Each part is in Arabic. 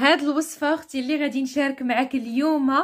هاد الوصفه اختي اللي غادي نشارك معك اليوم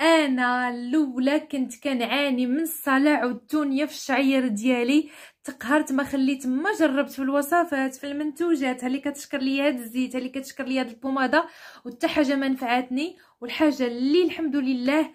انا الاولى كنت كنعاني من الصلع والدنيا في الشعير ديالي تقهرت ما خليت ما جربت في الوصفات في المنتوجات اللي كتشكر لي هاد الزيت اللي كتشكر لي هاد البوماده وحتى حاجه ما نفعتني والحاجه اللي الحمد لله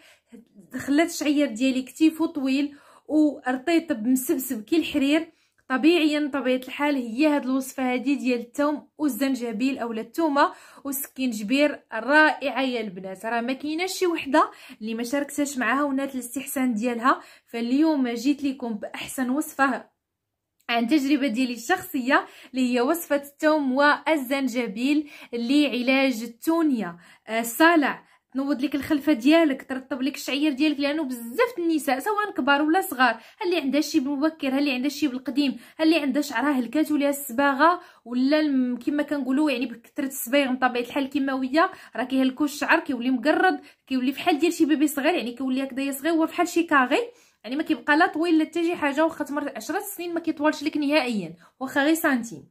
خلات الشعير ديالي كتيف طويل ورطيط بمسبسب كي الحرير طبيعيا طبيعه الحال هي هاد الوصفه هادي ديال الثوم والزنجبيل اولا الثومه والسكينجبير رائعه يا البنات راه ما كايناش شي وحده اللي ما شاركتش معها ونات الاستحسان ديالها فاليوم جيت لكم باحسن وصفه عن تجربة ديالي الشخصية اللي هي وصفة التوم والزنجبيل لعلاج التونية آه، الصالع نوض لك الخلفه ديالك ترطب لك الشعير ديالك لانه بزاف النساء سواء كبار ولا صغار اللي عندها الشيب مبكر اللي عندها الشيب القديم اللي عندها شعرها هلكات وليها الصباغه ولا كما كنقولوا يعني بكثره الصبيغ من طبيعه الحال كيماويه راه كيهلكوا الشعر كيولي مقرض كيولي فحال ديال شي بيبي صغير يعني كيولي يا صغير هو فحال شي كاغي يعني ما كيبقى لا طويل لا حتى شي حاجه واخا تمر 10 سنين ما كيطولش لك نهائيا واخا غير سنتيم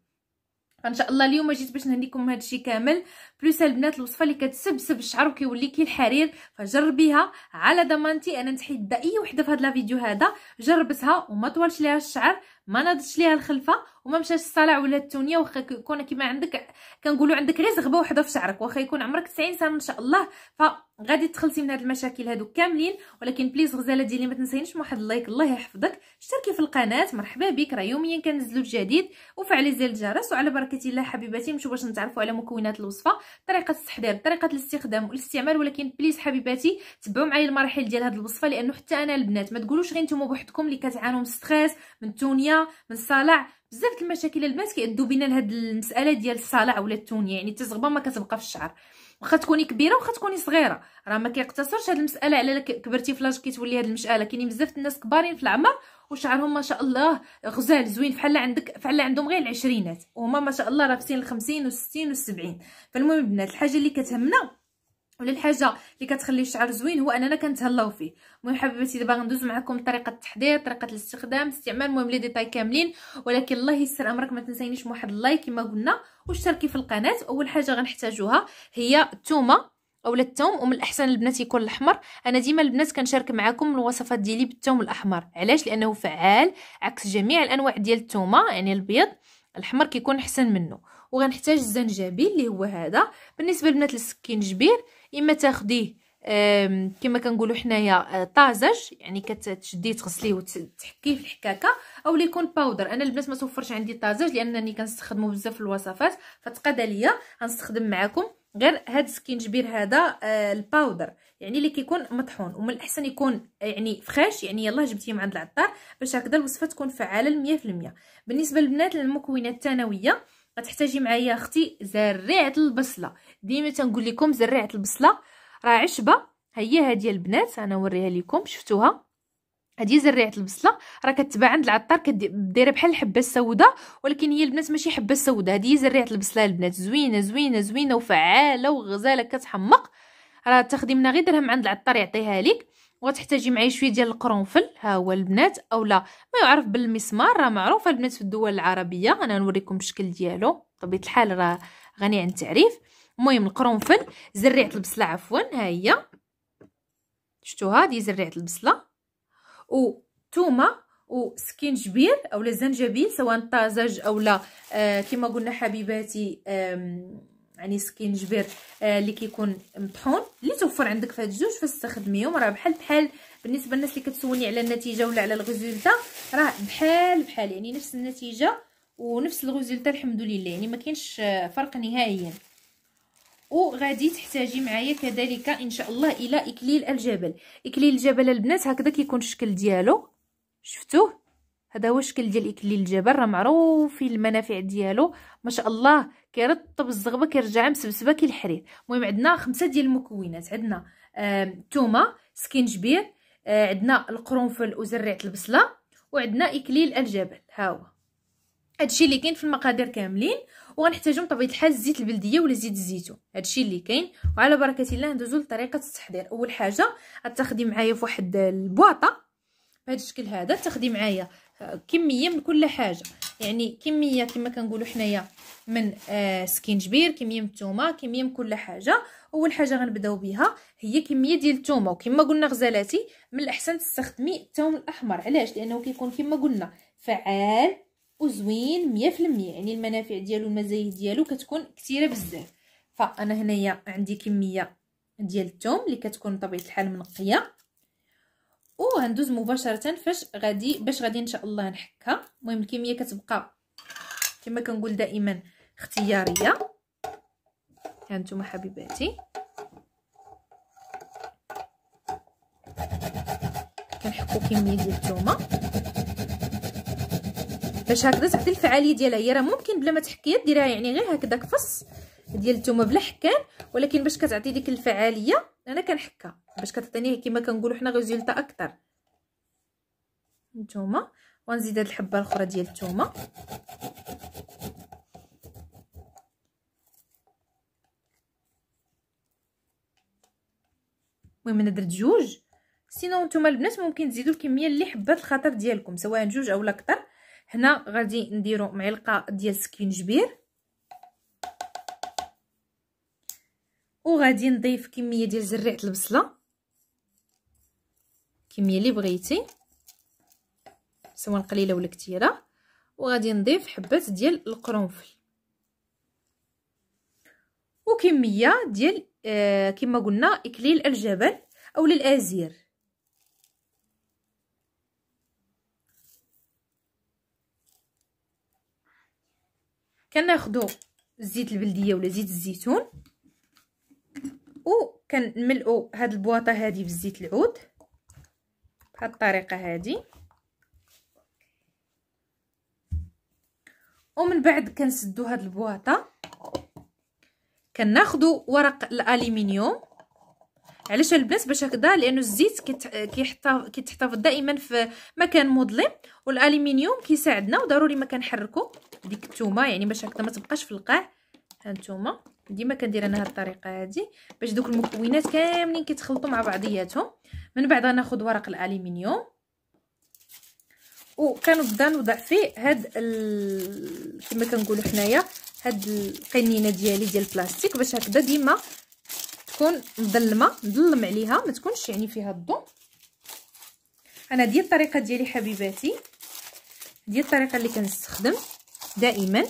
ان شاء الله اليوم جيت باش نهنيكم هذا الشيء كامل بلوس البنات الوصفه اللي كتسبسب الشعر وكيولي كي الحرير فجربيها على ضمانتي انا نتحدى اي وحده في هذا فيديو هذا جربتها وما طولش ليها الشعر ما نضتش ليها الخلفه وما مشاش الصلع ولا التونيه واخا يكون كيما عندك كنقولوا عندك غير زغبه وحده في شعرك واخا يكون عمرك 90 سنه ان شاء الله فغادي تخلصي من هاد المشاكل هادو كاملين ولكن بليز غزاله ديالي ما تنسينيش واحد اللايك الله يحفظك اشتركي في القناه مرحبا بك راه يوميا كنزلوا الجديد وفعلي زر الجرس وعلى بركه الله حبيباتي مشوا باش نتعرفوا على مكونات الوصفه طريقه التحضير طريقه الاستخدام والاستعمال ولكن بليز حبيباتي تبعوا معايا المراحل ديال هذه الوصفه لانه حتى انا البنات ما تقولوش غير نتوما بوحدكم اللي كتعانوا من ستريس من التونيه من الصلع بزاف المشاكل البنات كيعدوا بينا لهاد المساله ديال الصلع ولا التونيه يعني التزغبه ما كتبقى في الشعر واخا تكوني كبيره واخا تكوني صغيره راه ما كيقتصرش هاد المساله على كبرتي في لاج كتولي هاد المساله كاينين بزاف الناس كبارين في العمر وشعرهم ما شاء الله غزال زوين بحال عندك فحال عندهم غير العشرينات وهما ما شاء الله راه في سن ال 50 و60 70 فالمهم البنات الحاجه اللي كتهمنا ولا الحاجه اللي كتخلي الشعر زوين هو اننا كنتهلاو فيه المهم حبيباتي دابا غندوز معكم طريقه التحضير طريقه الاستخدام الاستعمال المهم لي ديتاي كاملين ولكن الله يسر امرك ما تنسينيش واحد اللايك كما قلنا واشتركي في القناه اول حاجه غنحتاجوها هي الثومه اولا الثوم ومن الاحسن البنات يكون الاحمر انا ديما البنات كنشارك معكم الوصفات ديالي بالثوم الاحمر علاش لانه فعال عكس جميع الانواع ديال الثومه يعني البيض الحمر كيكون احسن منه وغنحتاج الزنجبيل اللي هو هذا بالنسبه لبنات السكينجبير اما تاخديه كما كنقولوا حنايا آه، طازج يعني كتشديه تغسليه وتحكيه في الحكاكه او يكون باودر انا البنات ما توفرش عندي طازج لانني كنستخدمه بزاف في الوصفات فتقاد ليا غنستخدم معكم غير هاد السكينجبير هذا آه الباودر يعني اللي كيكون مطحون ومن الاحسن يكون آه، يعني فخاش يعني يلاه جبتيه من عند العطار باش هكذا الوصفه تكون فعاله 100% بالنسبه للبنات المكونات الثانويه غتحتاجي معايا اختي زريعه البصله ديما تنقول لكم زريعه البصله راه عشبه هي هادي البنات انا نوريها لكم شفتوها هادي زريعه البصله راه كتباع عند العطار كديرها بحال الحبه السوداء ولكن هي البنات ماشي حبه سوداء هادي زريعه البصله البنات زوينه زوينه زوينه وفعاله وغزاله كتحمق راه تاخدي منها غير درهم عند العطار يعطيها لك وغتحتاجي معايا شويه ديال القرنفل ها هو البنات اولا ما يعرف بالمسمار راه معروف البنات في الدول العربيه انا نوريكم الشكل ديالو بطبيعه الحال راه غني عن التعريف المهم القرنفل زريعه البصله عفوا ها هي شفتوها هذه زريعه البصله وثومه وسكينجبير او زنجبيل سواء طازج او لا آه كما قلنا حبيباتي يعني سكينجبير آه اللي كيكون مطحون اللي توفر عندك فهاد جوج الجوج فاستخدميهم راه بحال بحال بالنسبه للناس اللي كتسولني على النتيجه ولا على الغزيلتا راه بحال بحال يعني نفس النتيجه ونفس الغزيلتا الحمد لله يعني ما كاينش آه، فرق نهائيا وغادي تحتاجي معايا كذلك ان شاء الله الى اكليل الجبل اكليل الجبل البنات هكذا كيكون الشكل ديالو شفتوه هذا هو الشكل ديال اكليل الجبل راه معروف في المنافع ديالو ما شاء الله كيرطب الزغبه كيرجع مسبسبه كي الحرير المهم عندنا خمسه ديال المكونات عندنا الثومه سكينجبير آه، عندنا القرنفل وزريعه البصله وعندنا اكليل الجبل ها هو هادشي اللي كاين في المقادير كاملين وغنحتاجو بطبيعه الحال الزيت البلديه ولا زيت الزيتون هادشي اللي كاين وعلى بركه الله ندوزو لطريقه التحضير اول حاجه غتاخدي معايا فواحد البواطه بهذا الشكل هذا تاخدي معايا آه، كميه من كل حاجه يعني كميه كما كنقولوا حنايا من آه سكينجبير كميه من الثومه كميه من كل حاجه اول حاجه غنبداو بها هي كميه ديال الثومه وكما قلنا غزالاتي من الاحسن تستخدمي الثوم الاحمر علاش لانه كيكون كما قلنا فعال وزوين 100% يعني المنافع ديالو المزايا ديالو كتكون كثيره بزاف فانا هنايا عندي كميه ديال الثوم اللي كتكون بطبيعه الحال منقيه وغندوز مباشره فاش غادي باش غادي ان شاء الله نحكها المهم الكميه كتبقى كما كنقول دائما اختياريه ها انتم حبيباتي كنحكو كميه ديال الثومه باش هكذا تعطي الفعاليه ديالها هي راه ممكن بلا ما تحكي ديريها يعني غير هكذاك فص ديال الثومه بلا حكان ولكن باش كتعطي ديك الفعاليه انا كنحكها باش كتعطيني كما كنقولوا حنا ريزولطا اكثر نتوما ونزيد هاد الحبه الاخرى ديال الثومه المهم انا درت جوج سينو نتوما البنات ممكن تزيدوا الكميه اللي حبات الخاطر ديالكم سواء جوج اولا اكثر هنا غادي نديرو معلقه ديال سكينجبير وغادي نضيف كميه ديال زريعه البصله كميه اللي بغيتي سواء قليله ولا كثيره وغادي نضيف حبات ديال القرنفل وكميه ديال آه كما قلنا اكليل الجبل او للازير كناخذوا الزيت البلديه ولا زيت الزيتون وكنملؤوا هاد البواطه هادي بالزيت العود بهاد الطريقه هادي ومن بعد كنسدوا هاد البواطه كناخذوا ورق الالومنيوم علاش البنات باش هكذا لانه الزيت كيتحتفظ دائما في مكان مظلم والالومنيوم كيساعدنا وضروري ما كنحركو ديك الثومه يعني باش هكذا ما تبقاش في القاع هانتوما ديما كندير انا هاد الطريقه هادي باش دوك المكونات كاملين كيتخلطوا مع بعضياتهم من بعد ناخذ ورق الالومنيوم وكنبدا نوضع فيه هاد ال... كما كنقولوا حنايا هاد القنينه ديالي ديال البلاستيك باش هكذا ديما تكون مظلمه نظلم عليها ما تكونش يعني فيها الضوء انا دي الطريقه ديالي حبيباتي دي الطريقه اللي كنستخدم دائما ملي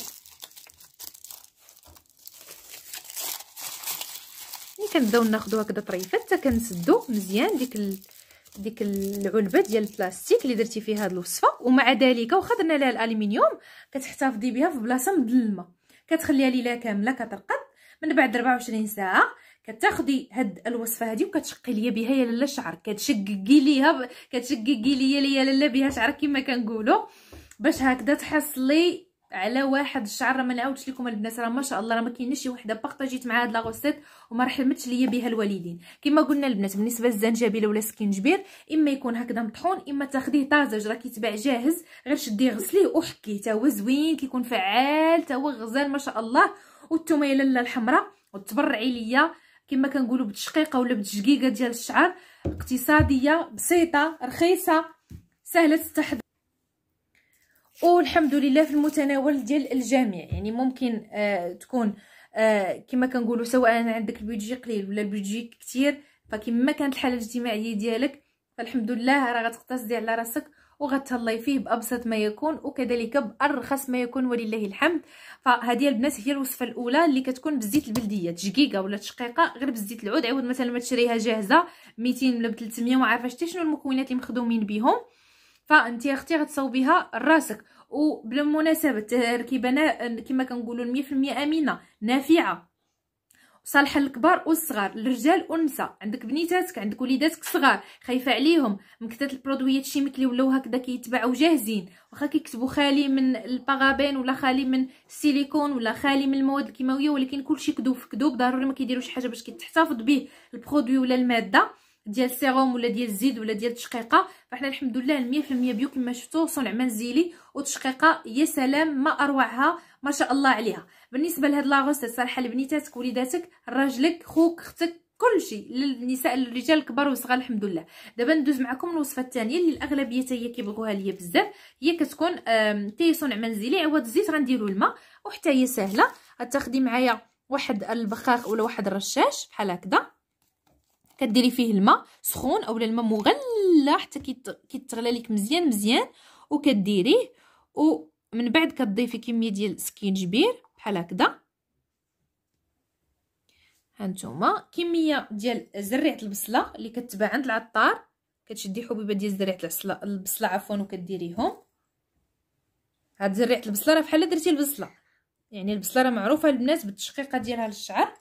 يعني كنبداو ناخدو هكذا طريفات حتى كنسدو مزيان ديك ال... ديك العلبه ديال البلاستيك اللي درتي فيها هاد الوصفه ومع ذلك واخا درنا لها الالومنيوم كتحتفظي بها في بلاصه مظلمه كتخليها ليله كامله كترقد من بعد 24 ساعه كتاخدي هاد الوصفه هادي وكتشقي ليا بها يا لاله الشعر كتشققي ليها كتشققي ليا ليا لاله بها شعرك كما كنقولوا باش هكذا تحصلي على واحد الشعر راه ما نعاودش لكم البنات راه ما شاء الله راه ما كاينش شي وحده بارطاجيت مع هاد لا غوسيت وما رحمتش ليا بها الوالدين كما قلنا البنات بالنسبه للزنجبيل ولا سكينجبير اما يكون هكذا مطحون اما تاخديه طازج راه كيتباع جاهز غير شديه غسليه وحكيه تا هو زوين كيكون فعال تا هو غزال ما شاء الله والثومه لاله الحمراء وتبرعي ليا كما كنقولوا بتشقيقه ولا بتشقيقه ديال الشعر اقتصاديه بسيطه رخيصه سهله التحضير والحمد لله في المتناول ديال الجميع يعني ممكن آه تكون آه كما كنقولوا سواء عندك البيدجي قليل ولا البيدجي كثير فكما كانت الحاله الاجتماعيه ديالك فالحمد لله راه غتقتصدي على راسك وغتهلاي فيه بابسط ما يكون وكذلك بارخص ما يكون ولله الحمد فهذه البنات هي الوصفه الاولى اللي كتكون بالزيت البلديه تشقيقه ولا تشقيقه غير بالزيت العود عوض مثلا ما تشريها جاهزه 200 ولا 300 ما عارفه شنو المكونات اللي مخدومين بهم فانت اختي غتصاوبيها راسك وبالمناسبه التركيبه كما كنقولوا 100% امينه نافعه صالح الكبار والصغار للرجال والنساء عندك بنيتاتك عندك وليداتك صغار خايفه عليهم مكتات البرودويات الشيميك اللي ولاو هكذا كيتباعوا جاهزين واخا كيكتبوا خالي من البارابين ولا خالي من السيليكون ولا خالي من المواد الكيماويه ولكن كلشي كذوب في كذوب ضروري ما كيديروش حاجه باش كيتحتفظ به البرودوي ولا الماده ديال السيروم ولا ديال الزيت ولا ديال التشقيقه فاحنا الحمد لله 100% بيو كما شفتوا صنع منزلي وتشقيقه يا سلام ما اروعها ما شاء الله عليها بالنسبه لهاد لاغوست الصراحه لبنيتاتك وليداتك راجلك خوك اختك كلشي للنساء الرجال الكبار والصغار الحمد لله دابا ندوز معكم الوصفه الثانيه اللي الاغلبيه حتى هي كيبغوها ليا بزاف هي كتكون تاي صنع منزلي عوض الزيت غنديروا الماء وحتى هي سهله غتاخدي معايا واحد البخاخ ولا واحد الرشاش بحال هكذا كديري فيه الماء سخون اولا الماء مغلى حتى كيتغلى لك مزيان مزيان وكديريه ومن بعد كتضيفي كميه ديال السكينجبير بحال هكذا هانتوما كميه ديال زريعه البصله اللي كتباع عند العطار كتشدي حبيبه ديال زريعه البصله البصله عفوا وكديريهم هاد زريعه البصله راه بحال درتي البصله يعني البصله راه معروفه البنات بالتشقيقه ديالها للشعر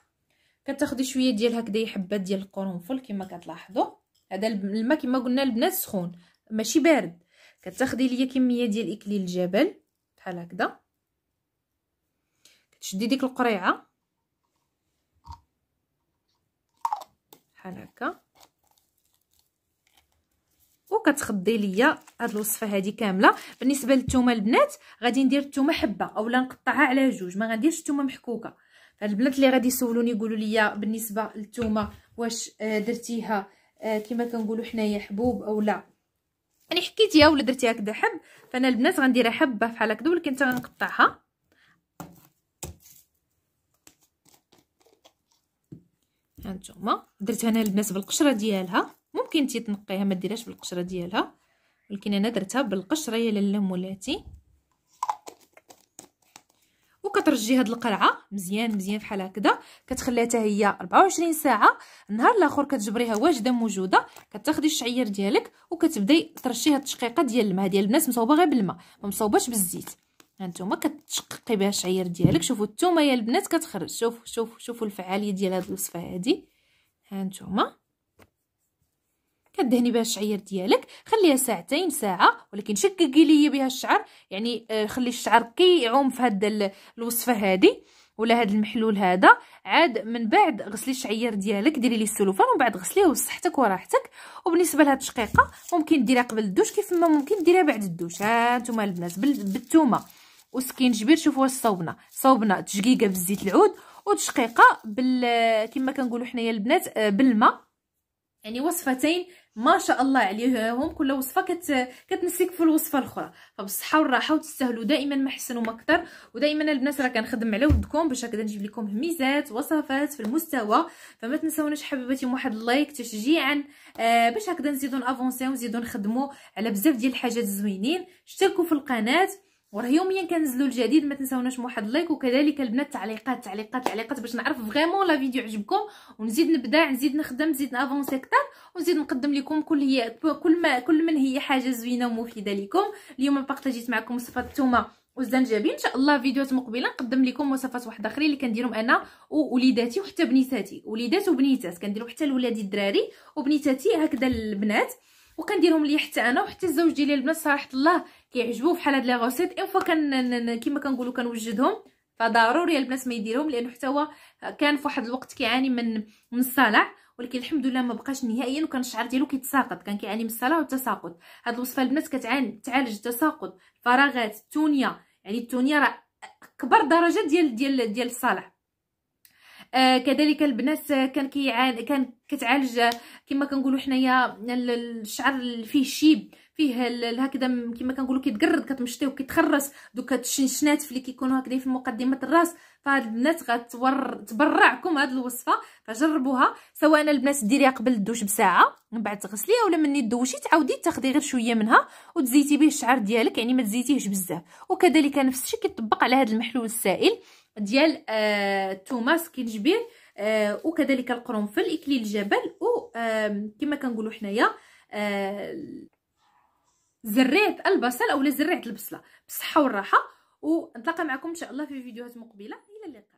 كتاخدي شويه ديال هكذا حبات ديال القرنفل كما كتلاحظوا هذا الماء كما قلنا البنات سخون ماشي بارد كتاخدي ليا كميه ديال اكليل الجبل بحال هكذا كتشدي ديك القريعه بحال هكا وكتخدي ليا هاد الوصفه هادي كامله بالنسبه للثومه البنات غادي ندير الثومه حبه اولا نقطعها على جوج ما غنديرش الثومه محكوكه هاد البنات اللي غادي يسولوني يقولوا لي بالنسبه للثومه واش آه، درتيها آه، كما كنقولوا حنايا حبوب او لا يعني حكيتيها ولا درتيها هكذا حب فانا البنات غنديرها حبه بحال هكذا ولكن حتى غنقطعها هانتوما درت انا البنات بالقشره ديالها ممكن تتنقيها ما ديرهاش بالقشره ديالها ولكن انا درتها بالقشره يا لاله مولاتي كترجي هاد القرعه مزيان مزيان بحال هكذا كتخليها حتى هي 24 ساعه النهار الاخر كتجبريها واجده موجوده كتاخدي الشعير ديالك وكتبداي ترشي هاد التشقيقه ديال الماء ديال البنات مصوبه غير بالماء ما مصوباش بالزيت هانتوما كتشققي بها الشعير ديالك شوفوا التومه يا البنات كتخرج شوف شوف شوفوا الفعاليه ديال هاد الوصفه هادي هانتوما كدهني بها الشعير ديالك خليها ساعتين ساعه ولكن شققي لي بها الشعر يعني آه، خلي الشعر كيعوم في هاد الوصفه هذه ولا هاد المحلول هذا عاد من بعد غسلي الشعير ديالك ديري ليه السلوفان ومن بعد غسليه وصحتك وراحتك وبالنسبه لهاد الشقيقه ممكن ديريها قبل الدوش كيف ما ممكن ديريها بعد الدوش ها نتوما البنات بالثومه وسكينجبير شوفوا واش صوبنا صوبنا تشقيقه بالزيت العود وتشقيقه بال كما كنقولوا حنايا البنات آه، بالماء يعني وصفتين ما شاء الله عليهم كل وصفه كت... كتنسيك في الوصفه الاخرى فبالصحه والراحه وتستاهلوا دائما ما احسن وما اكثر ودائما البنات راه كنخدم على ودكم باش هكذا نجيب لكم ميزات وصفات في المستوى فما تنساوناش حبيباتي واحد اللايك تشجيعا آه باش هكذا نزيدو نافونسيو ونزيدو نخدمو على بزاف ديال الحاجات زوينين اشتركوا في القناه وراه يوميا كنزلوا الجديد ما تنساوناش واحد لايك وكذلك البنات تعليقات تعليقات تعليقات باش نعرف فريمون لا فيديو عجبكم ونزيد نبدع نزيد نخدم نزيد نافونسي اكثر ونزيد نقدم لكم كل هي كل ما كل من هي حاجه زوينه ومفيده لكم اليوم بارطاجيت معكم وصفه الثومه والزنجبيل ان شاء الله فيديوهات مقبله نقدم لكم وصفات واحد اخرين اللي كنديرهم انا ووليداتي وحتى بنيتاتي وليدات وبنيتات كنديروا حتى لولادي الدراري وبنيتاتي هكذا البنات وكنديرهم ليا حتى انا وحتى الزوج ديالي البنات صراحه الله كيعجبوه بحال هاد لي غوسيت اون فوا كان كيما كنقولوا كنوجدهم فضروري البنات ما يديرهم لانه حتى هو كان في واحد الوقت كيعاني من من الصلع ولكن الحمد لله ما بقاش نهائيا وكان الشعر ديالو كيتساقط كان كيعاني من الصلع والتساقط هاد الوصفه البنات كتعالج تعالج التساقط الفراغات التونيه يعني التونيه راه اكبر درجه ديال ديال ديال الصلع آه، كذلك البنات كان كيعال كان كتعالج كما كنقولوا حنايا الشعر اللي فيه شيب فيه هكذا كما كنقولوا كيتقرد كتمشطيه وكيتخرس دوك الشنشنات اللي كيكونوا هكذا في مقدمه الراس فهاد البنات غتبرعكم هاد الوصفه فجربوها سواء البنات ديريها قبل الدوش بساعه من بعد تغسليها ولا مني دوشي تعاودي تاخدي غير شويه منها وتزيتي به الشعر ديالك يعني ما تزيتيهش بزاف وكذلك نفس الشيء كيطبق على هاد المحلول السائل ديال آه، توماس كينجبير آه، وكذلك القرنفل اكليل الجبل وكما كنقولوا حنايا آه، زريعه البصل اولا زريعه البصله بالصحه والراحه ونتلاقى معكم ان شاء الله في فيديوهات مقبله الى اللقاء